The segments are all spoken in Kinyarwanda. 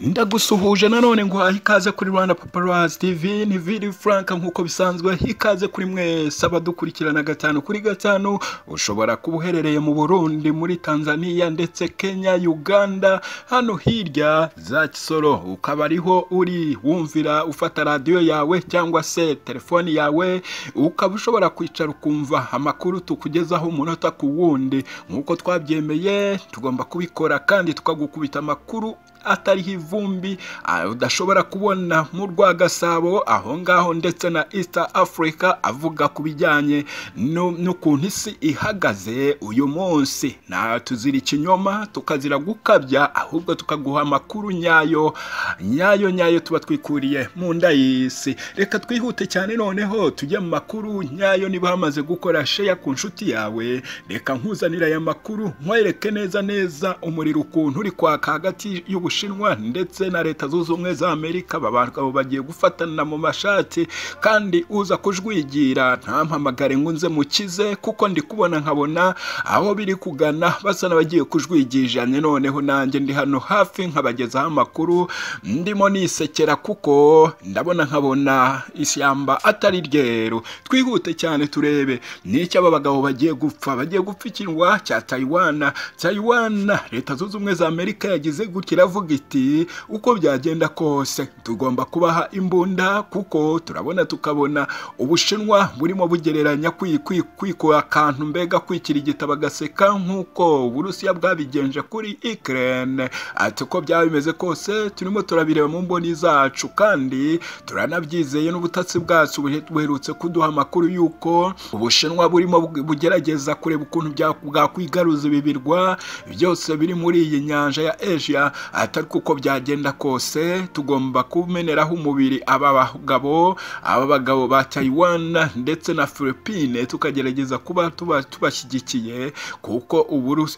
ndagusuhuje nanone ngo ikaze kuri rwanda paparazzi tv ni viri frank nk'uko bisanzwe ikaze kuri mwese abadukurikirana gatanu kuri gatanu ushobora kuba uherereye mu burundi muri tanzania ndetse kenya uganda hano hirya za kisoro ukaba ariho uri wumvira ufata radiyo yawe cyangwa se telefoni yawe ukaba ushobora kwicara ukumva amakuru tukugezaho umunota ku wundi nk'uko twabyemeye tugomba kubikora kandi tukagukubita amakuru atari ivumbi ah, udashobora kubona mu rwa gasabo aho ngaho ndetse na east africa avuga ku bijyanye n'ukuntu isi ihagaze uyu munsi tuzira ikinyoma tukazira gukabya ahubwo tukaguha amakuru nyayo nyayo nyayo tuba twikuriye mu nda y'isi reka twihute cyane noneho tujye mu makuru nyayo niba hamaze gukora sheya ku nshuti yawe reka nkuzanire aya makuru nkwereke neza neza umuriro ukuntu uri kwaka hagati y'ubushakashatsi Bushinwa ndetse na leta zunze ubumwe za Amerika bagabo bagiye gufatana mu mashati kandi uza kujwigira ntampamagare ngo nze mukize kuko ndi kubona nkabona aho biri kugana basa n'abagiye kujwigijanye noneho nanjye ndi hano hafi nkabagezaho amakuru ndimo nisekera kuko ndabona nkabona ishyamba atari ryeru twihute cyane turebe n'icyo aba bagabo bagiye gupfa bagiye gupfa ikinwa cya Taiwan Taiwan leta zunze ubumwe za Amerika yagize gukiravuga iravuga iti uko byagenda kose tugomba kubaha imbunda kuko turabona tukabona ubushinwa burimo bugereranya kwikura akantu mbega kwikira kwikirigita bagaseka nk'uko uburusiya bwabigenje kuri Ukraine ati ko byaba bimeze kose turimo turabireba mu mboni zacu kandi turanabyizeye n'ubutatsi bwacu buherutse kuduha amakuru y'uko ubushinwa burimo bugerageza kureba ukuntu bwakwigaruza ibibirwa byose biri muri iyi nyanja ya asia atari uko byagenda kose tugomba kumeneraho umubiri aba bagabo aba bagabo ba Taiwan ndetse na Philippines tukagerageza kuba tubashyigikiye kuko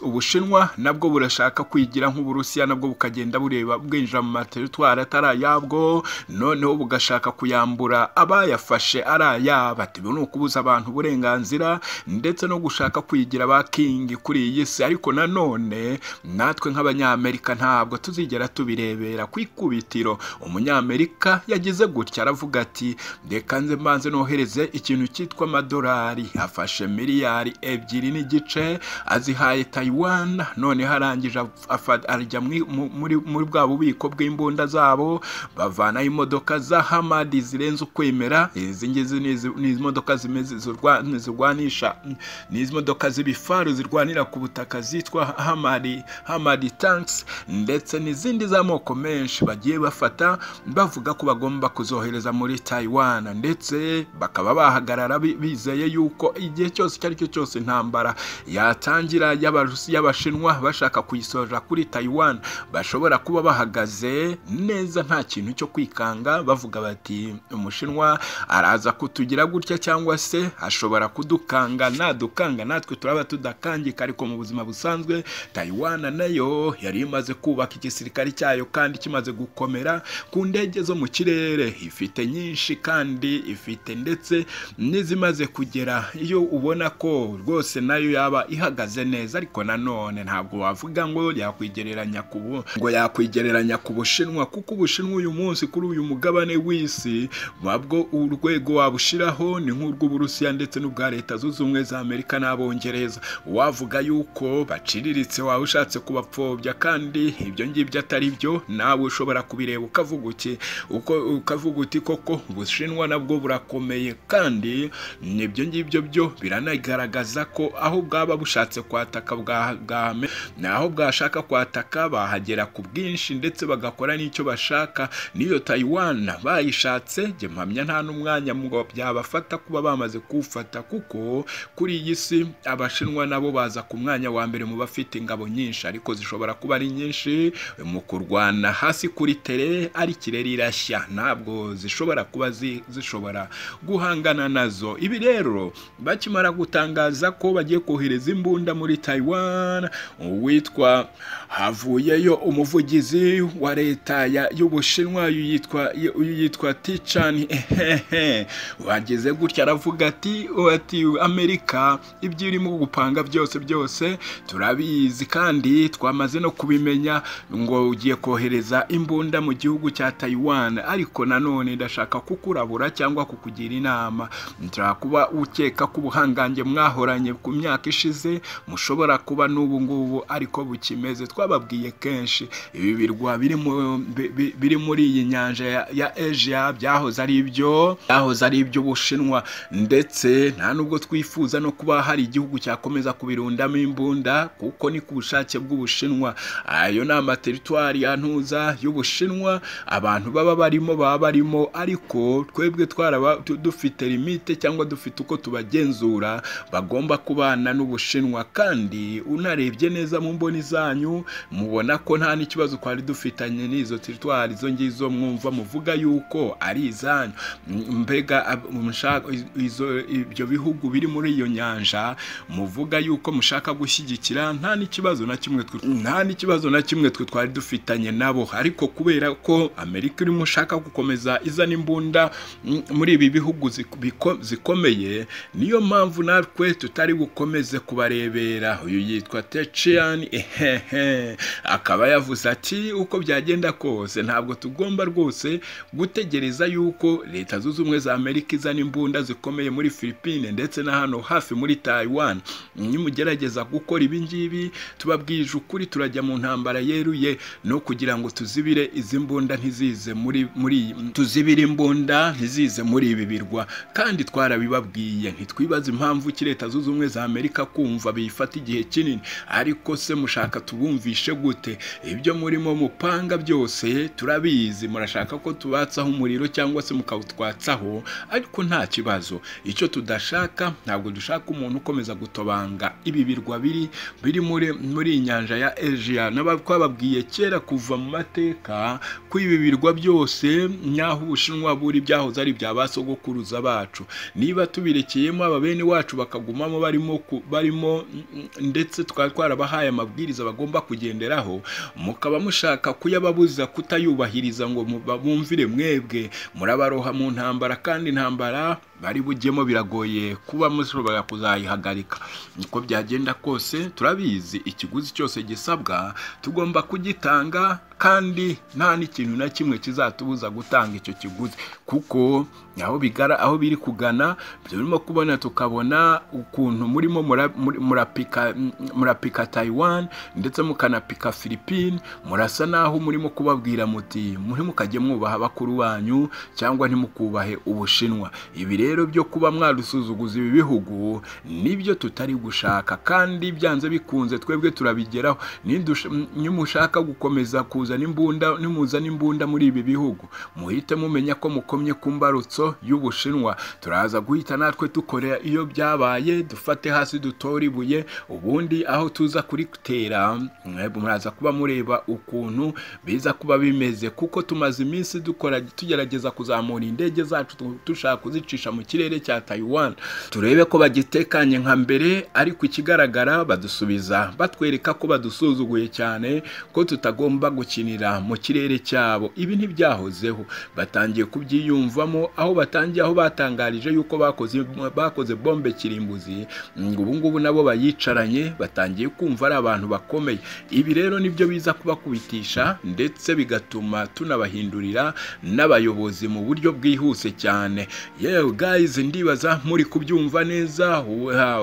ubushinwa nabwo burashaka kwigira nk'uburusiya nabwo bukagenda bureba bwinjira mu materitwari atari ayabwo noneho bugashaka kuyambura abayafashe ari ayabo ati ni ukubuza abantu uburenganzira ndetse no gushaka kwigira ba kingi kuri iyi si ariko nanone natwe nk'abanyamerika ntabwo tuzi ntituzigera tubirebera ku ikubitiro umunyamerika yagize gutya aravuga ati reka nze mbanze nohereze ikintu cyitwa amadolari afashe miliyari ebyiri n'igice azihaye Taiwan noneho arangije ajya muri bwa bubiko bw'imbunda zabo bavanaho imodoka za hamadi zirenze ukwemera izi ngizi ni imodoka zimeze zirwanisha ni izi z'ibifaru zirwanira ku butaka zitwa hamadi hamadi tanks ndetse n'izi izindi z'amoko menshi bagiye bafata bavuga ko bagomba kuzohereza muri taiwan ndetse bakaba bahagarara bizeye yuko igihe cyose icyo ari cyo cyose intambara yatangira y'abashinwa bashaka kuyisoza kuri taiwan bashobora kuba bahagaze neza nta kintu cyo kwikanga bavuga bati umushinwa araza kutugira gutya cyangwa se ashobora kudukanga nadukanga natwe turaba tudakangika ariko mu buzima busanzwe taiwan nayo yari imaze kubaka iki n'igisirikari cyayo kandi kimaze gukomera ku ndege zo mu kirere ifite nyinshi kandi ifite ndetse n'izimaze kugera iyo ubona ko rwose nayo yaba ihagaze neza ariko nanone ntabwo wavuga ngo yakwigereranya ku ngo yakwigereranya ku bushinwa kuko ubushinwa uyu munsi kuri uyu mugabane w'isi wabwo urwego wabushiraho ni nk'urw'uburusiya ndetse n'ubwa leta zunze ubumwe za amerika n'abongereza wavuga yuko baciriritse waba ushatse kubapfobya kandi ibyo ngibyo ibyo atari byo nawe ushobora kubireba ukavuga uti uko ukavuga uti koko ubushinwa nabwo burakomeye kandi nibyo ngibyo byo biranagaragaza ko aho bwaba bushatse kwataka bwahame naho bwashaka kwataka bahagera ku bwinshi ndetse bagakora n'icyo bashaka n'iyo Taiwan bayishatse jye mpamya nta n'umwanya byabafata kuba bamaze kuwufata kuko kuri iyi si abashinwa nabo baza ku mwanya wa mbere mu bafite ingabo nyinshi ariko zishobora kuba ari nyinshi mu kurwana hasi kuri tere arikire rirashya ntabwo zishobora kuba zishobora guhangana nazo ibi rero bakimara gutangaza ko bagiye kohereza imbunda muri Taiwan uwitwa havuyeyo umuvugizi wa leta y'ubushinwa yitwa ticani hehe wageze gutya aravuga ati ati amerika ibyo irimo gupanga byose byose turabizi kandi twamaze no kubimenya ngo ugiye kohereza imbunda mu gihugu cya Taiwan ariko nanone ndashaka kukurabura cyangwa kukugira inama nshaka kuba ukeka ko ubuhangange mwahoranye ku myaka ishize mushobora kuba n'ubu ngubu ariko bukimeze twababwiye kenshi ibi birwa biri muri iyi nyanja ya Asia byahoze ari ibyo byahoze ari iby'ubushinwa ndetse nta nubwo twifuza no kuba hari igihugu cyakomeza kubirundamo imbunda kuko ni ku bushake bw'ubushinwa ayo ni amategeko teritwari ya ntuza y'ubushinwa abantu baba barimo baba barimo ariko twebwe twaraba dufite limite cyangwa dufite uko tubagenzura bagomba kubana n'ubushinwa kandi unarebye neza mu mboni zanyu mubona ko nta n'ikibazo twari dufitanye n'izo teritwari izo ngizo mwumva muvuga yuko ari izanyu mbega ibyo bihugu biri muri iyo nyanja muvuga yuko mushaka gushyigikira nta n'ikibazo na kimwe nta n'ikibazo na kimwe twe twari twari dufitanye nabo ariko kubera ko amerika irimo ushaka gukomeza izana imbunda mm, muri ibi bihugu zikomeye niyo mpamvu natwe tutari gukomeze kubarebera uyu yitwa tecian ehehe akaba yavuze ati uko byagenda kose ntabwo tugomba rwose gutegereza yuko leta zunze ubumwe za amerika izana imbunda zikomeye muri filipine ndetse na hano hafi muri taiwan nimugerageza gukora ibi ngibi tubabwije ukuri turajya mu ntambara yeruye no kugira ngo tuzibire izi mbunda ntizize muri muri tuzibire imbunda ntizize muri ibi birwa kandi twarabibabwiye ntitwibaze impamvu ki leta zunze ubumwe za amerika kumva biyifata igihe kinini ariko se mushaka tubumvishe gute ibyo murimo mupanga byose turabizi murashaka ko tubatsaho umuriro cyangwa se mukawutwatsaho ariko nta kibazo icyo tudashaka ntabwo dushaka umuntu ukomeza gutobanga ibi birwa biri biri muri iyi nyanja ya ejiya twababwiye kera kuva mu mateka ko birwa byose nk'aho ubushinwa buri byahoze ari ibya ba sogokuruza bacu niba tubirekeyemo aba bene wacu bakagumamo barimo barimo ndetse twari twarabahaye amabwiriza bagomba kugenderaho mukaba mushaka kuyababuza kutayubahiriza ngo bumvire mwebwe murabaroha mu ntambara kandi intambara bari bujyemo biragoye kuba mushobora kuzayihagarika niko byagenda kose turabizi ikiguzi cyose gisabwa tugomba kugitanga kandi nta n'ikintu na kimwe kizatubuza gutanga icyo kiguzi kuko aho bigara aho biri kugana turimo kubona tukabona ukuntu murimo murapika Taiwan ndetse mukanapika Philippines murasa naho murimo kubabwira muti muri mukajye mwubaha bakuru banyu cyangwa ntimukubahe ubushinwa ibi rero byo kuba mwarusuzuguza ibi bihugu nibyo tutari gushaka kandi byanze bikunze twebwe turabigeraho nimushaka gukomeza kuza muzana imbunda nimuzana imbunda muri ibi bihugu muhite mumenya ko mukomye ku mbarutso y'ubushinwa turaza guhita natwe dukorera iyo byabaye dufate hasi dutori buye ubundi aho tuza kutera mwebwe muraza kuba mureba ukuntu biza kuba bimeze kuko tumaze iminsi dukora tugerageza kuzamura indege zacu dushaka kuzicisha mu kirere cya Taiwan turebe ko bagitekanye nka mbere ariko ikigaragara badusubiza batwereka ko badusuzuguye cyane ko tutagomba gukira gukinira mu kirere cyabo ibi ntibyahozeho batangiye kubyiyumvamo aho batangiye aho batangarije yuko bakoze bakoze bombe kirimbuzi ubu ngubu nabo bayicaranye batangiye kumva ari abantu bakomeye ibi rero nibyo biza kubakubitisha ndetse bigatuma tunabahindurira n'abayobozi mu buryo bwihuse cyane yewe gayizi ndibaza muri kubyumva neza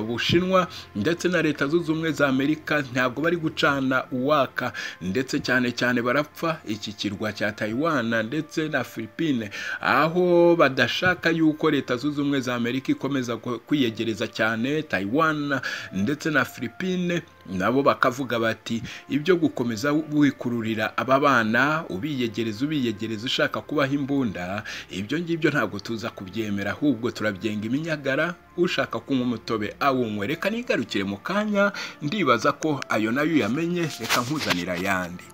bushinwa ndetse na leta zunze ubumwe za amerika ntabwo bari gucana uwaka ndetse cyane cyane barapfa iki kirwa cya Taiwan ndetse na filipine aho badashaka yuko leta zunze ubumwe za amerika ikomeza kwiyegereza cyane Taiwan ndetse na filipine nabo bakavuga bati ibyo gukomeza wikururira aba bana ubiyegereza ubiyegereza ushaka kubaho imbunda ibyo ngibyo ntabwo tuza kubyemera ahubwo turabyenga iminyagara ushaka kunywa umutobe awunywe reka nigarukire mu kanya ndibaza ko ayo nayo uyamenye reka nkuzanira ayandi